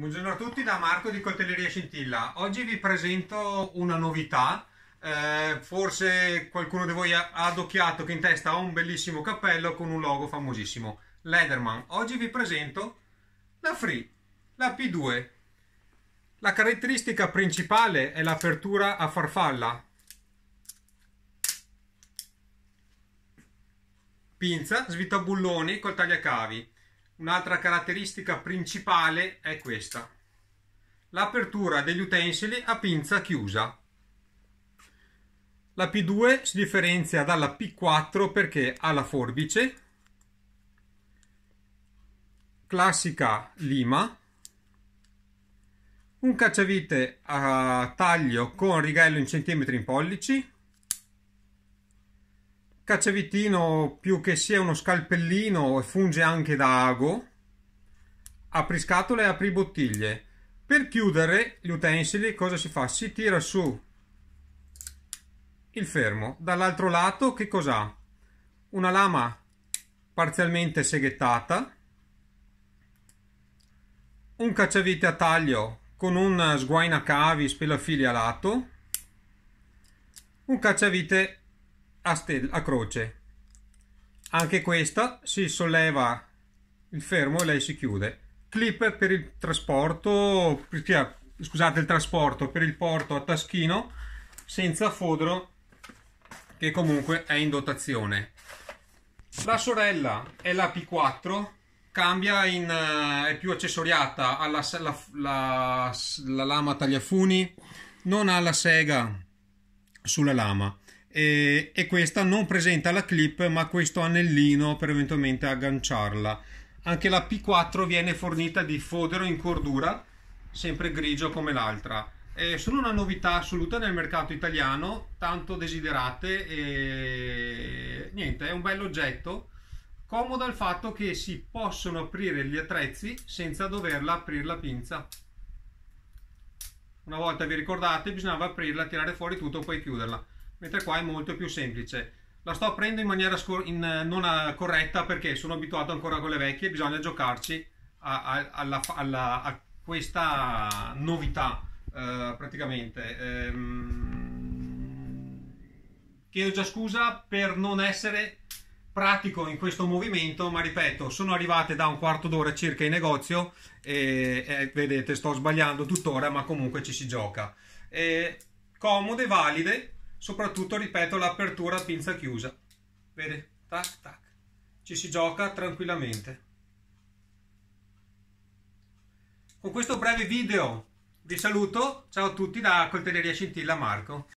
Buongiorno a tutti da Marco di Coltelleria Scintilla. Oggi vi presento una novità. Eh, forse qualcuno di voi ha adocchiato che in testa ho un bellissimo cappello con un logo famosissimo, Lederman. Oggi vi presento la Free, la P2. La caratteristica principale è l'apertura a farfalla. Pinza, svitabulloni col tagliacavi. Un'altra caratteristica principale è questa, l'apertura degli utensili a pinza chiusa. La P2 si differenzia dalla P4 perché ha la forbice, classica lima, un cacciavite a taglio con righello in centimetri in pollici, Cacciavitino più che sia uno scalpellino funge anche da ago. Apriscatole e apri bottiglie. Per chiudere gli utensili cosa si fa? Si tira su il fermo. Dall'altro lato che cos'ha? Una lama parzialmente seghettata, un cacciavite a taglio con un sguaina sguainacavi spelafili lato un cacciavite a, stella, a croce. Anche questa si solleva il fermo e lei si chiude. Clip per il trasporto, cioè, scusate, il trasporto per il porto a taschino senza fodro che comunque è in dotazione. La sorella è la P4, cambia in, eh, è più accessoriata, ha la, la, la, la lama tagliafuni, non ha la sega sulla lama e, e questa non presenta la clip ma questo anellino per eventualmente agganciarla. Anche la P4 viene fornita di fodero in cordura, sempre grigio come l'altra. È solo una novità assoluta nel mercato italiano, tanto desiderate e niente, è un bel oggetto. Comoda il fatto che si possono aprire gli attrezzi senza doverla aprire la pinza. Una volta vi ricordate bisognava aprirla, tirare fuori tutto, poi chiuderla mentre qua è molto più semplice. La sto aprendo in maniera in, eh, non eh, corretta perché sono abituato ancora con le vecchie, bisogna giocarci a, a, alla, alla, a questa novità eh, praticamente. Ehm, chiedo già scusa per non essere pratico in questo movimento, ma ripeto, sono arrivate da un quarto d'ora circa in negozio e, e vedete sto sbagliando tuttora, ma comunque ci si gioca. E, eh, comode, valide, soprattutto ripeto l'apertura a pinza chiusa vede tac tac ci si gioca tranquillamente con questo breve video vi saluto ciao a tutti da coltelleria scintilla Marco